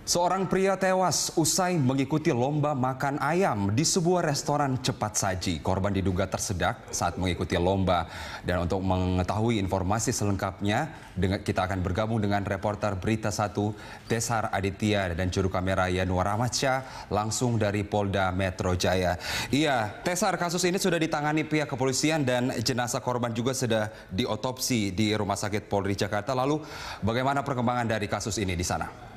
Seorang pria tewas usai mengikuti lomba makan ayam di sebuah restoran cepat saji. Korban diduga tersedak saat mengikuti lomba. Dan untuk mengetahui informasi selengkapnya, kita akan bergabung dengan reporter Berita 1, Tesar Aditya dan juru kamera Yanuar Ahmadsyah langsung dari Polda Metro Jaya. Iya, Tesar, kasus ini sudah ditangani pihak kepolisian dan jenazah korban juga sudah diotopsi di Rumah Sakit Polri Jakarta. Lalu bagaimana perkembangan dari kasus ini di sana?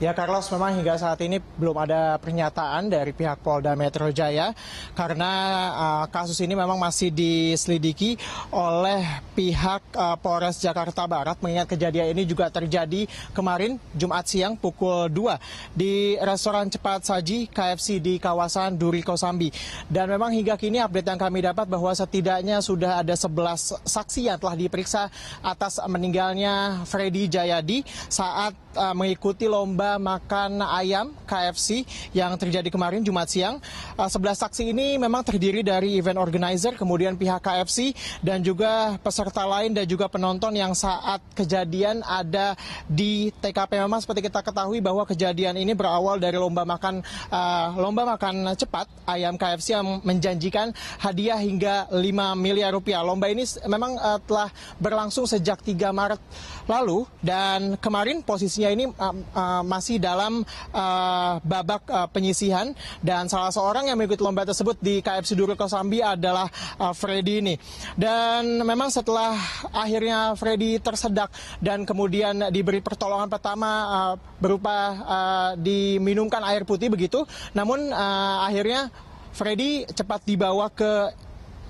Ya Carlos, memang hingga saat ini belum ada pernyataan dari pihak Polda Metro Jaya karena uh, kasus ini memang masih diselidiki oleh pihak uh, Polres Jakarta Barat mengingat kejadian ini juga terjadi kemarin Jumat siang pukul 2 di restoran cepat saji KFC di kawasan Duri Kosambi. Dan memang hingga kini update yang kami dapat bahwa setidaknya sudah ada 11 saksi yang telah diperiksa atas meninggalnya Freddy Jayadi saat uh, mengikuti lomba makan ayam KFC yang terjadi kemarin Jumat siang. Uh, 11 saksi ini memang terdiri dari event organizer, kemudian pihak KFC dan juga peserta lain dan juga penonton yang saat kejadian ada di TKP. Memang seperti kita ketahui bahwa kejadian ini berawal dari lomba makan uh, lomba makan cepat ayam KFC yang menjanjikan hadiah hingga 5 miliar rupiah. Lomba ini memang uh, telah berlangsung sejak 3 Maret lalu dan kemarin posisinya kasusnya ini uh, uh, masih dalam uh, babak uh, penyisihan dan salah seorang yang mengikuti lomba tersebut di KFC Duro Kosambi adalah uh, Freddy ini. Dan memang setelah akhirnya Freddy tersedak dan kemudian diberi pertolongan pertama uh, berupa uh, diminumkan air putih begitu, namun uh, akhirnya Freddy cepat dibawa ke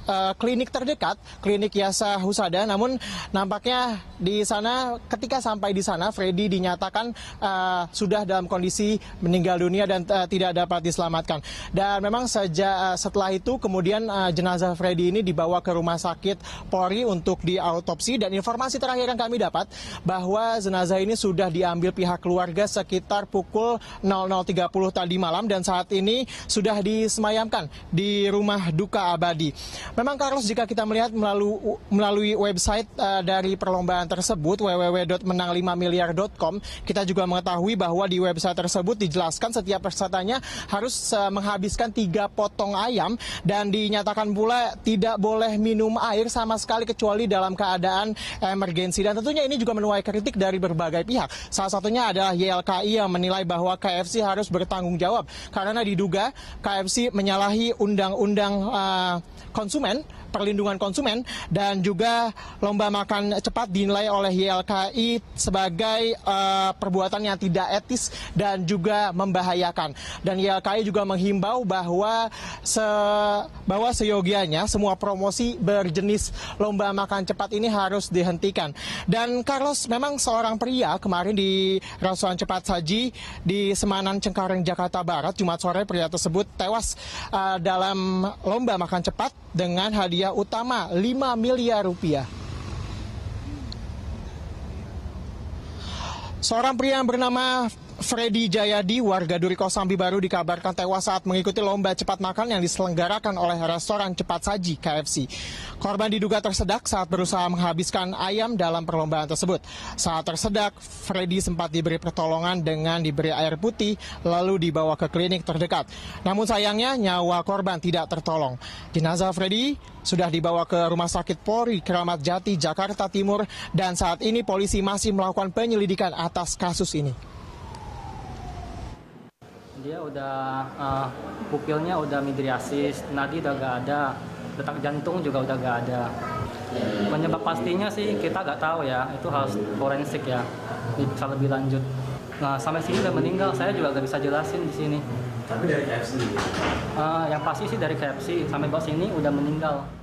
Eh, klinik terdekat, klinik Yasa Husada. Namun nampaknya di sana ketika sampai di sana Freddy dinyatakan uh, sudah dalam kondisi meninggal dunia dan uh, tidak dapat diselamatkan. Dan memang sejak uh, setelah itu kemudian uh, jenazah Freddy ini dibawa ke rumah sakit Polri untuk diautopsi dan informasi terakhir yang kami dapat bahwa jenazah ini sudah diambil pihak keluarga sekitar pukul 00.30 tadi malam dan saat ini sudah disemayamkan di rumah duka abadi. Memang Carlos jika kita melihat melalui, melalui website uh, dari perlombaan tersebut www.menang5miliar.com kita juga mengetahui bahwa di website tersebut dijelaskan setiap pesertanya harus uh, menghabiskan tiga potong ayam dan dinyatakan pula tidak boleh minum air sama sekali kecuali dalam keadaan emergensi dan tentunya ini juga menuai kritik dari berbagai pihak. Salah satunya adalah YLKI yang menilai bahwa KFC harus bertanggung jawab karena diduga KFC menyalahi undang-undang uh, eh, konsumen konsumen, perlindungan konsumen, dan juga lomba makan cepat dinilai oleh YLKI sebagai uh, perbuatan yang tidak etis dan juga membahayakan. Dan YLKI juga menghimbau bahwa se bahwa seyogianya semua promosi berjenis lomba makan cepat ini harus dihentikan. Dan Carlos memang seorang pria kemarin di Rasuan cepat saji di Semanan Cengkareng Jakarta Barat Jumat sore pria tersebut tewas uh, dalam lomba makan cepat dengan dengan hadiah utama 5 miliar rupiah. Seorang pria yang bernama Freddy Jayadi, warga Duri Kosambi Baru dikabarkan tewas saat mengikuti lomba cepat makan yang diselenggarakan oleh restoran cepat saji KFC. Korban diduga tersedak saat berusaha menghabiskan ayam dalam perlombaan tersebut. Saat tersedak, Freddy sempat diberi pertolongan dengan diberi air putih lalu dibawa ke klinik terdekat. Namun sayangnya nyawa korban tidak tertolong. Jenazah Freddy sudah dibawa ke Rumah Sakit Polri Keramat Jati, Jakarta Timur dan saat ini polisi masih melakukan penyelidikan atas kasus ini dia udah uh, pupilnya udah midriasis, nadi udah gak ada, detak jantung juga udah gak ada. Penyebab pastinya sih kita nggak tahu ya, itu harus forensik ya, bisa lebih lanjut. Nah sampai sini udah meninggal, saya juga gak bisa jelasin di sini. Tapi dari KFC? Uh, eh, yang pasti sih dari KFC, sampai bos ini udah meninggal.